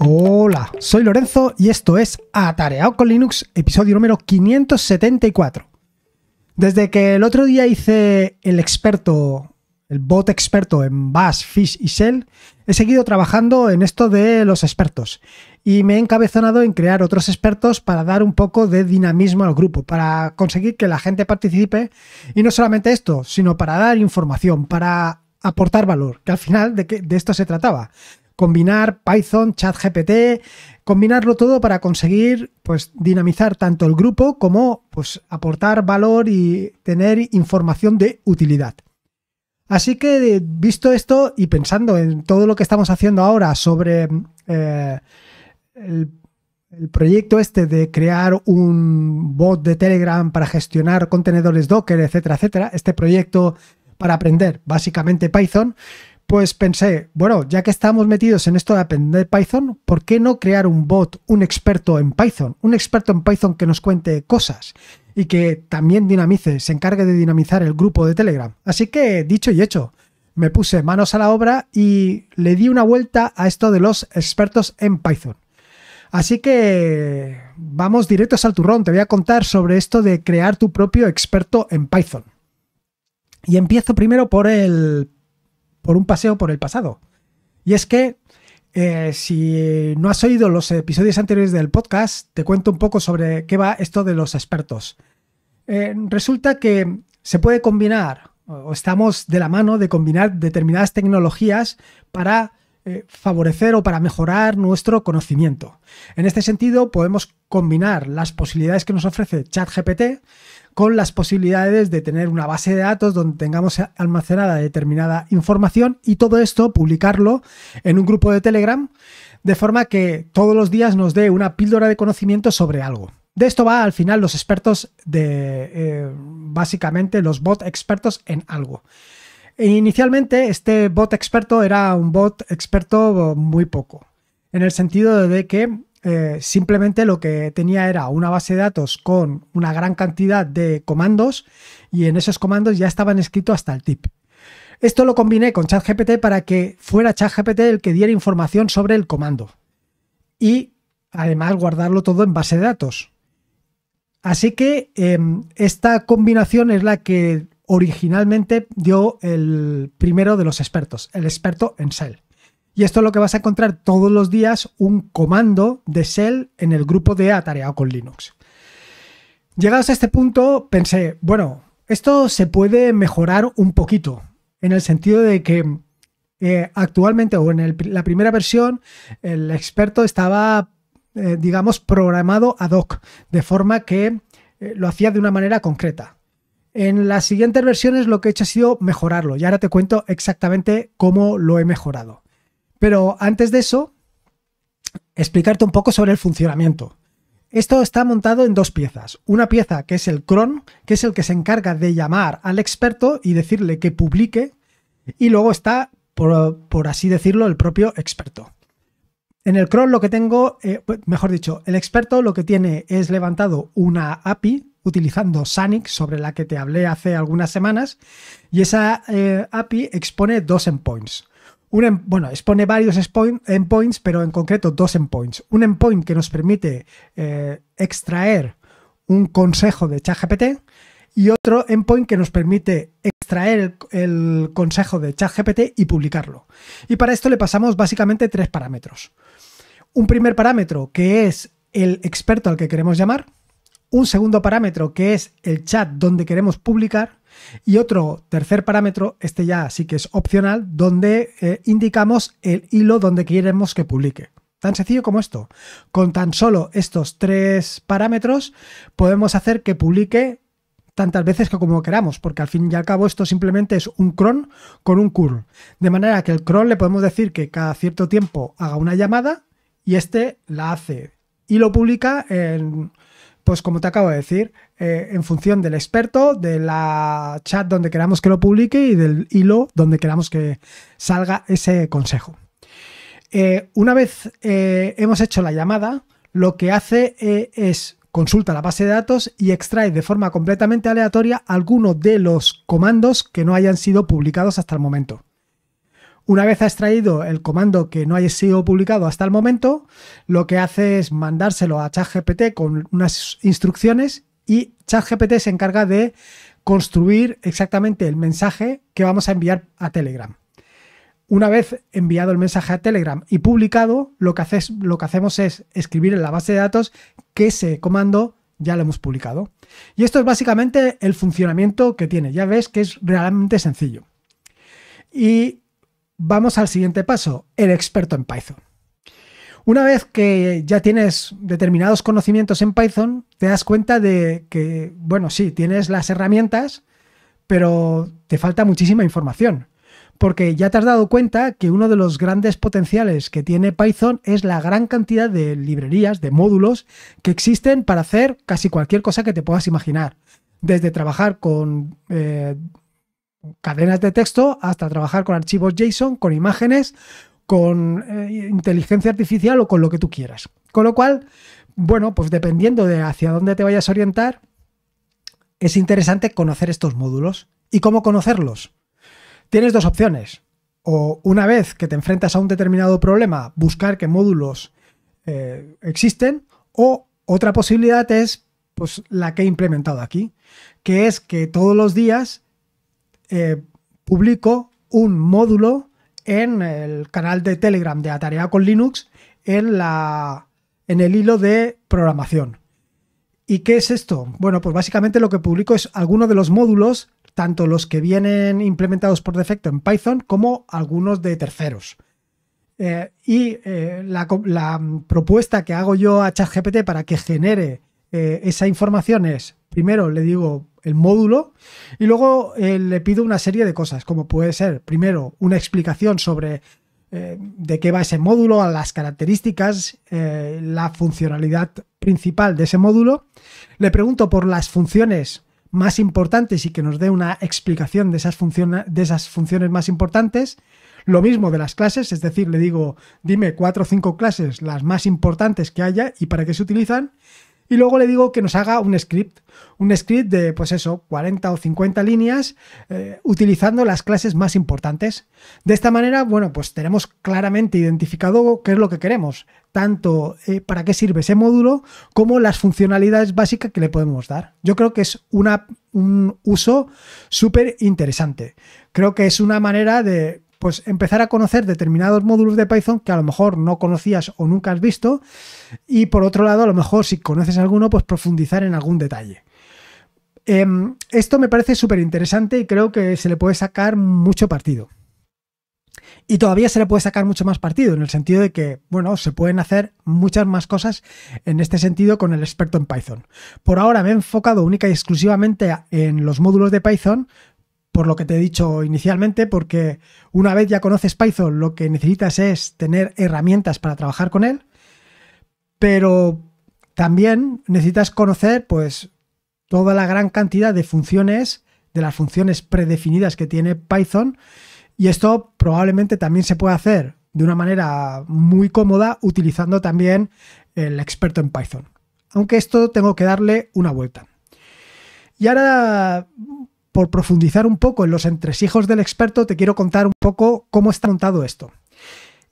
Hola, soy Lorenzo y esto es Atareado con Linux, episodio número 574. Desde que el otro día hice el experto, el bot experto en Bash, Fish y Shell, he seguido trabajando en esto de los expertos y me he encabezonado en crear otros expertos para dar un poco de dinamismo al grupo, para conseguir que la gente participe y no solamente esto, sino para dar información, para aportar valor, que al final de, de esto se trataba, combinar Python, ChatGPT, combinarlo todo para conseguir pues dinamizar tanto el grupo como pues aportar valor y tener información de utilidad. Así que visto esto y pensando en todo lo que estamos haciendo ahora sobre eh, el, el, proyecto este de crear un bot de Telegram para gestionar contenedores Docker, etcétera, etcétera, este proyecto para aprender básicamente Python, pues pensé, bueno, ya que estamos metidos en esto de aprender Python, ¿por qué no crear un bot, un experto en Python? Un experto en Python que nos cuente cosas y que también dinamice, se encargue de dinamizar el grupo de Telegram. Así que, dicho y hecho, me puse manos a la obra y le di una vuelta a esto de los expertos en Python. Así que vamos directos al turrón, te voy a contar sobre esto de crear tu propio experto en Python. Y empiezo primero por el por un paseo por el pasado. Y es que, eh, si no has oído los episodios anteriores del podcast, te cuento un poco sobre qué va esto de los expertos. Eh, resulta que se puede combinar, o estamos de la mano de combinar determinadas tecnologías para eh, favorecer o para mejorar nuestro conocimiento. En este sentido, podemos combinar las posibilidades que nos ofrece ChatGPT con las posibilidades de tener una base de datos donde tengamos almacenada determinada información y todo esto publicarlo en un grupo de Telegram de forma que todos los días nos dé una píldora de conocimiento sobre algo. De esto va al final los expertos de eh, básicamente los bot expertos en algo. E inicialmente, este bot experto era un bot experto muy poco, en el sentido de que eh, simplemente lo que tenía era una base de datos con una gran cantidad de comandos y en esos comandos ya estaban escritos hasta el tip. Esto lo combiné con ChatGPT para que fuera ChatGPT el que diera información sobre el comando y además guardarlo todo en base de datos. Así que em, esta combinación es la que originalmente dio el primero de los expertos, el experto en Shell. Y esto es lo que vas a encontrar todos los días, un comando de Shell en el grupo de Atareado con Linux. Llegados a este punto, pensé, bueno, esto se puede mejorar un poquito, en el sentido de que eh, actualmente o en la primera versión, el experto estaba, eh, digamos, programado ad hoc, de forma que eh, lo hacía de una manera concreta. En las siguientes versiones lo que he hecho ha sido mejorarlo y ahora te cuento exactamente cómo lo he mejorado. Pero antes de eso, explicarte un poco sobre el funcionamiento. Esto está montado en dos piezas. Una pieza que es el cron, que es el que se encarga de llamar al experto y decirle que publique. Y luego está, por, así decirlo, el propio experto. En el cron lo que tengo, eh, mejor dicho, el experto lo que tiene es levantado una API utilizando Sanic, sobre la que te hablé hace algunas semanas, y esa eh, API expone dos endpoints. Em, bueno, expone varios endpoints, pero en concreto dos endpoints. Un endpoint que nos permite eh, extraer un consejo de ChatGPT y otro endpoint que nos permite extraer el consejo de ChatGPT y publicarlo. Y para esto le pasamos básicamente tres parámetros. Un primer parámetro que es el experto al que queremos llamar, un segundo parámetro que es el chat donde queremos publicar y otro tercer parámetro, este ya sí que es opcional, donde eh, indicamos el hilo donde queremos que publique. Tan sencillo como esto. Con tan solo estos tres parámetros podemos hacer que publique tantas veces como queramos, porque al fin y al cabo esto simplemente es un cron con un curl. De manera que el cron le podemos decir que cada cierto tiempo haga una llamada y este la hace y lo publica en pues como te acabo de decir, eh, en función del experto, de la chat donde queramos que lo publique y del hilo donde queramos que salga ese consejo. Eh, una vez eh, hemos hecho la llamada, lo que hace es consulta la base de datos y extrae de forma completamente aleatoria alguno de los comandos que no hayan sido publicados hasta el momento. Una vez ha extraído el comando que no haya sido publicado hasta el momento, lo que hace es mandárselo a ChatGPT con unas instrucciones y ChatGPT se encarga de construir exactamente el mensaje que vamos a enviar a Telegram. Una vez enviado el mensaje a Telegram y publicado, lo que, haces, lo que hacemos es escribir en la base de datos que ese comando ya lo hemos publicado. Y esto es básicamente el funcionamiento que tiene. Ya ves que es realmente sencillo. Y vamos al siguiente paso, el experto en Python. Una vez que ya tienes determinados conocimientos en Python, te das cuenta de que, bueno, sí, tienes las herramientas, pero te falta muchísima información. Porque ya te has dado cuenta que uno de los grandes potenciales que tiene Python es la gran cantidad de librerías, de módulos que existen para hacer casi cualquier cosa que te puedas imaginar. Desde trabajar con eh, cadenas de texto hasta trabajar con archivos JSON, con imágenes, con eh, inteligencia artificial o con lo que tú quieras. Con lo cual, bueno, pues dependiendo de hacia dónde te vayas a orientar, es interesante conocer estos módulos. ¿Y cómo conocerlos? Tienes dos opciones. O una vez que te enfrentas a un determinado problema, buscar qué módulos eh, existen. O otra posibilidad es pues, la que he implementado aquí, que es que todos los días eh, publico un módulo en el canal de Telegram de Atarea con Linux en, la, en el hilo de programación. ¿Y qué es esto? Bueno, pues básicamente lo que publico es algunos de los módulos, tanto los que vienen implementados por defecto en Python como algunos de terceros. Eh, y eh, la, propuesta que hago yo a ChatGPT para que genere esa información es, primero le digo, el módulo y luego eh, le pido una serie de cosas, como puede ser, primero, una explicación sobre eh, de qué va ese módulo, a las características, eh, la funcionalidad principal de ese módulo. Le pregunto por las funciones más importantes y que nos dé una explicación de esas, de esas funciones más importantes. Lo mismo de las clases, es decir, le digo, dime cuatro o cinco clases, las más importantes que haya y para qué se utilizan y luego le digo que nos haga un script. Un script de, pues eso, 40 o 50 líneas, eh, utilizando las clases más importantes. De esta manera, bueno, pues tenemos claramente identificado qué es lo que queremos, tanto eh, para qué sirve ese módulo como las funcionalidades básicas que le podemos dar. Yo creo que es una, un uso súper interesante. Creo que es una manera de pues empezar a conocer determinados módulos de Python que a lo mejor no conocías o nunca has visto y por otro lado a lo mejor si conoces alguno pues profundizar en algún detalle. Em, esto me parece súper interesante y creo que se le puede sacar mucho partido. Y todavía se le puede sacar mucho más partido, en el sentido de que, bueno, se pueden hacer muchas más cosas en este sentido con el experto en Python. Por ahora me he enfocado única y exclusivamente en los módulos de Python, por lo que te he dicho inicialmente, porque una vez ya conoces Python, lo que necesitas es tener herramientas para trabajar con él, pero también necesitas conocer pues toda la gran cantidad de funciones, de las funciones predefinidas que tiene Python, y esto probablemente también se puede hacer de una manera muy cómoda utilizando también el experto en Python. Aunque esto tengo que darle una vuelta. Y ahora por profundizar un poco en los entresijos del experto, te quiero contar un poco cómo está montado esto.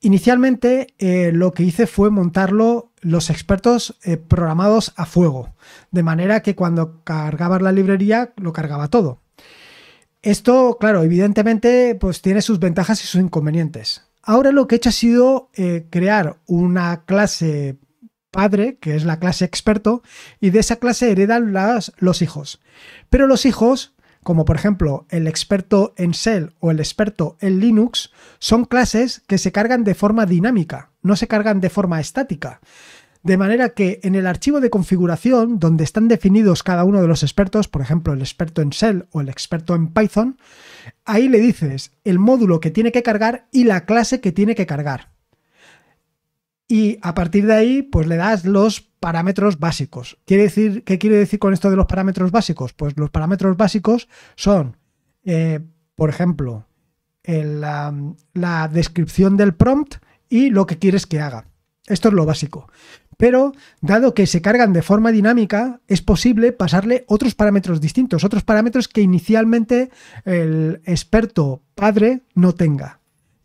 Inicialmente eh, lo que hice fue montarlo los expertos eh, programados a fuego, de manera que cuando cargabas la librería lo cargaba todo. Esto, claro, evidentemente pues tiene sus ventajas y sus inconvenientes. Ahora lo que he hecho ha sido eh, crear una clase padre, que es la clase experto, y de esa clase heredan las, los hijos. Pero los hijos como por ejemplo el experto en Shell o el experto en Linux, son clases que se cargan de forma dinámica, no se cargan de forma estática. De manera que en el archivo de configuración, donde están definidos cada uno de los expertos, por ejemplo el experto en Shell o el experto en Python, ahí le dices el módulo que tiene que cargar y la clase que tiene que cargar y a partir de ahí, pues le das los parámetros básicos. ¿Quiere decir, ¿Qué quiere decir con esto de los parámetros básicos? Pues los parámetros básicos son, eh, por ejemplo, la descripción del prompt y lo que quieres que haga. Esto es lo básico. Pero, dado que se cargan de forma dinámica, es posible pasarle otros parámetros distintos, otros parámetros que inicialmente el experto padre no tenga.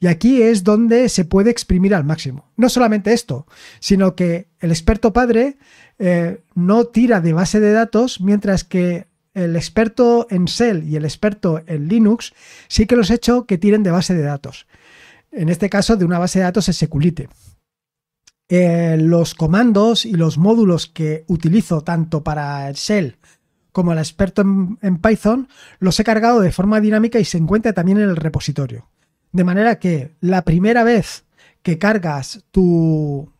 Y aquí es donde se puede exprimir al máximo. No solamente esto, sino que el experto padre eh, no tira de base de datos, mientras que el experto en Shell y el experto en Linux sí que los he hecho que tiren de base de datos. En este caso, de una base de datos SQLite. Eh, los comandos y los módulos que utilizo tanto para Shell como el experto en, Python, los he cargado de forma dinámica y se encuentra también en el repositorio. De manera que la primera vez que cargas tu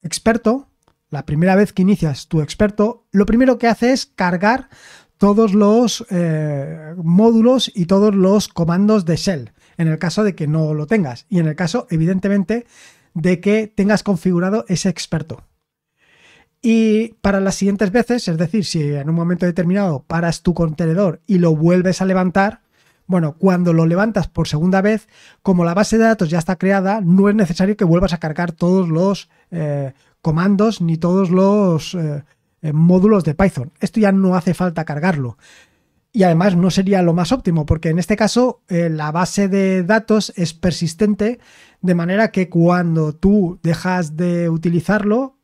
experto, la primera vez que inicias tu experto, lo primero que hace es cargar todos los eh, módulos y todos los comandos de shell, en el caso de que no lo tengas y en el caso, evidentemente, de que tengas configurado ese experto. Y para las siguientes veces, es decir, si en un momento determinado paras tu contenedor y lo vuelves a levantar, bueno, cuando lo levantas por segunda vez, como la base de datos ya está creada, no es necesario que vuelvas a cargar todos los eh, comandos ni todos los eh, eh, módulos de Python. Esto ya no hace falta cargarlo. Y además no sería lo más óptimo, porque en este caso la base de datos es persistente, de manera que cuando tú dejas de utilizarlo,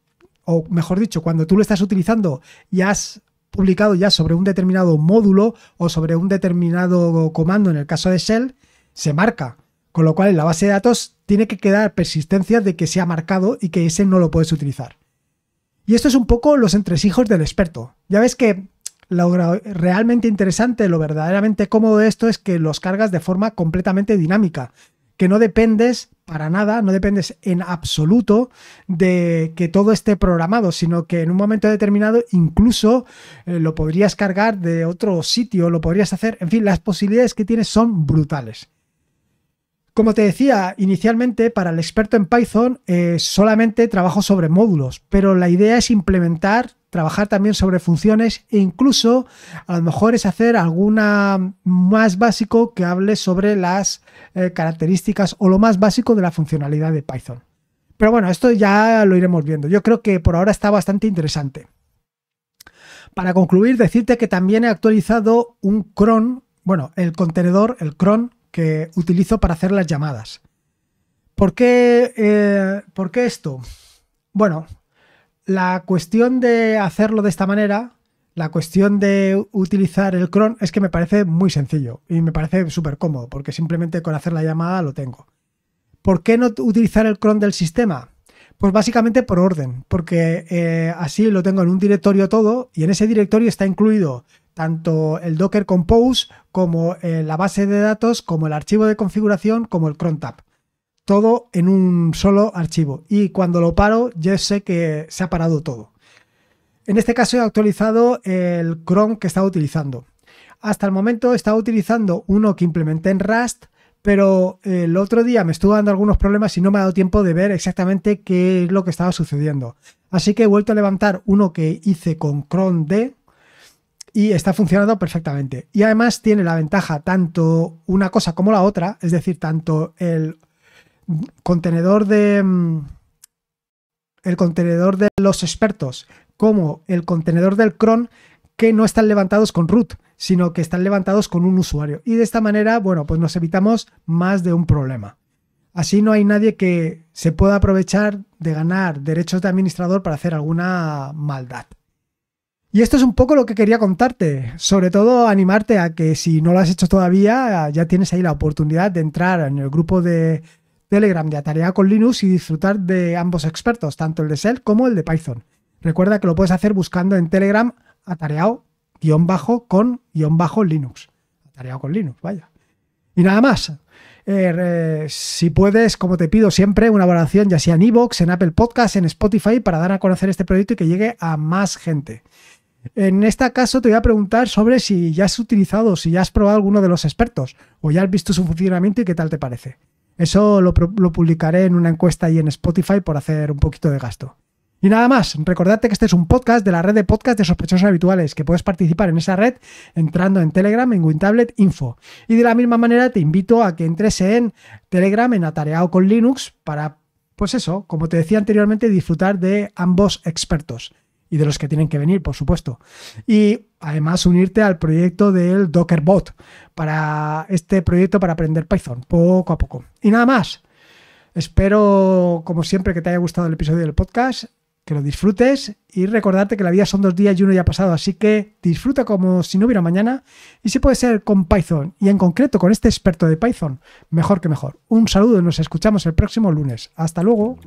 o mejor dicho, cuando tú lo estás utilizando y has publicado ya sobre un determinado módulo o sobre un determinado comando, en el caso de Shell, se marca. Con lo cual en la base de datos tiene que quedar persistencia de que se ha marcado y que ese no lo puedes utilizar. Y esto es un poco los entresijos del experto. Ya ves que lo realmente interesante, lo verdaderamente cómodo de esto es que los cargas de forma completamente dinámica que no dependes para nada, no dependes en absoluto de que todo esté programado, sino que en un momento determinado incluso eh, lo podrías cargar de otro sitio, lo podrías hacer, en fin, las posibilidades que tienes son brutales. Como te decía inicialmente, para el experto en Python eh, solamente trabajo sobre módulos, pero la idea es implementar, trabajar también sobre funciones e incluso a lo mejor es hacer alguna más básico que hable sobre las eh, características o lo más básico de la funcionalidad de Python. Pero bueno, esto ya lo iremos viendo. Yo creo que por ahora está bastante interesante. Para concluir, decirte que también he actualizado un cron, bueno, el contenedor, el cron que utilizo para hacer las llamadas. Eh, ¿Por qué, esto? Bueno, la cuestión de hacerlo de esta manera, la cuestión de utilizar el cron es que me parece muy sencillo y me parece súper cómodo porque simplemente con hacer la llamada lo tengo. ¿Por qué no utilizar el cron del sistema? Pues básicamente por orden, porque eh, así lo tengo en un directorio todo y en ese directorio está incluido tanto el Docker Compose como eh, la base de datos, como el archivo de configuración, como el crontab. Todo en un solo archivo. Y cuando lo paro, ya sé que se ha parado todo. En este caso he actualizado el Chrome que estaba utilizando. Hasta el momento estaba utilizando uno que implementé en Rust, pero eh, el otro día me estuvo dando algunos problemas y no me ha dado tiempo de ver exactamente qué es lo que estaba sucediendo. Así que he vuelto a levantar uno que hice con Chrome D, y está funcionando perfectamente. Y además tiene la ventaja tanto una cosa como la otra, es decir, tanto el contenedor de mm, el contenedor de los expertos como el contenedor del cron que no están levantados con root, sino que están levantados con un usuario. Y de esta manera, bueno, pues nos evitamos más de un problema. Así no hay nadie que se pueda aprovechar de ganar derechos de administrador para hacer alguna maldad. Y esto es un poco lo que quería contarte, sobre todo animarte a que si no lo has hecho todavía, ya tienes ahí la oportunidad de entrar en el grupo de Telegram de Atarea con Linux y disfrutar de ambos expertos, tanto el de Shell como el de Python. Recuerda que lo puedes hacer buscando en Telegram atareado-con-linux. Atareado con Linux, vaya. Y nada más. Eh, si puedes, como te pido siempre, una valoración ya sea en Evox, en Apple Podcast, en Spotify, para dar a conocer este proyecto y que llegue a más gente. En este caso te voy a preguntar sobre si ya has utilizado, si ya has probado alguno de los expertos o ya has visto su funcionamiento y qué tal te parece. Eso lo, publicaré en una encuesta ahí en Spotify por hacer un poquito de gasto. Y nada más, recordarte que este es un podcast de la red de podcast de sospechosos habituales, que puedes participar en esa red entrando en Telegram en WinTablet Info. Y de la misma manera te invito a que entres en Telegram en Atareado con Linux para, pues eso, como te decía anteriormente, disfrutar de ambos expertos y de los que tienen que venir, por supuesto. Y además unirte al proyecto del Dockerbot para este proyecto para aprender Python poco a poco. Y nada más. Espero, como siempre, que te haya gustado el episodio del podcast, que lo disfrutes y recordarte que la vida son dos días y uno ya pasado, así que disfruta como si no hubiera mañana y si puede ser con Python y en concreto con este experto de Python, mejor que mejor. Un saludo y nos escuchamos el próximo lunes. Hasta luego.